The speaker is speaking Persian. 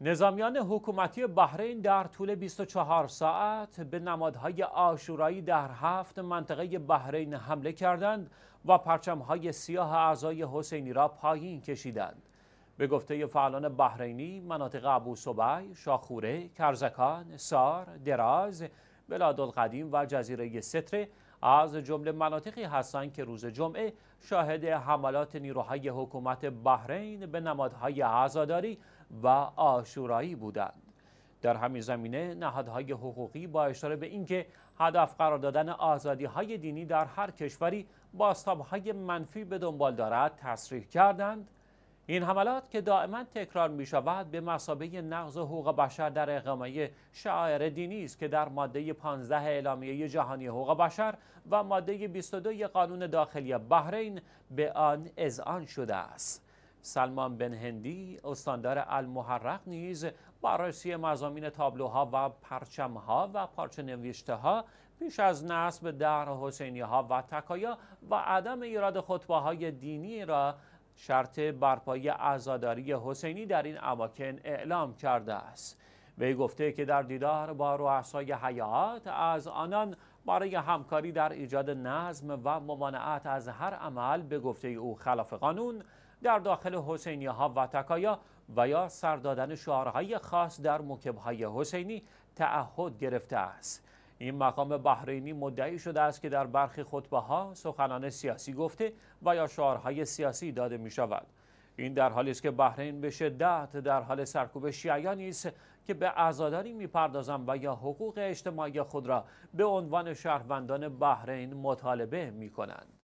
نظامیان حکومتی بحرین در طول 24 ساعت به نمادهای آشورایی در هفت منطقه بحرین حمله کردند و پرچمهای سیاه اعضای حسینی را پایین کشیدند. به گفته فعالان بحرینی مناطق ابو سبای، شاخوره، کرزکان، سار، دراز، القدیم و جزیره ستره از جمله مناطقی هستند که روز جمعه شاهد حملات نیروهای حکومت بحرین به نمادهای عزاداری و آشورایی بودند در همین زمینه نهادهای حقوقی با اشاره به اینکه هدف قرار دادن آزادی های دینی در هر کشوری با های منفی به دنبال دارد تصریح کردند این حملات که دائما تکرار می شود به مسابقه نقض حقوق بشر در اقامه شعائر دینی است که در ماده 15 اعلامیه جهانی حقوق بشر و ماده 22 قانون داخلی بحرین به آن اذعان شده است. سلمان بن هندی استاندار المحرق نیز بررسی مزامین تابلوها و پرچمها و پارچه نوشته ها پیش از نصب در حسینی ها و تکایا و عدم ایراد خطبه های دینی را شرط برپایی عزاداری حسینی در این اماکن اعلام کرده است وی گفته که در دیدار با رؤسای حیات از آنان برای همکاری در ایجاد نظم و ممانعت از هر عمل به گفته او خلاف قانون در داخل حسینی ها و تکایا و یا سردادن شعارهای خاص در مکبهای حسینی تعهد گرفته است این مقام بحرینی مدعی شده است که در برخی خطبه ها سخنان سیاسی گفته و یا شعارهای سیاسی داده می شود این در حالی است که بحرین به شدت در حال سرکوب شیعیان است که به عزاداری میپردازند و یا حقوق اجتماعی خود را به عنوان شهروندان بحرین مطالبه می کنند.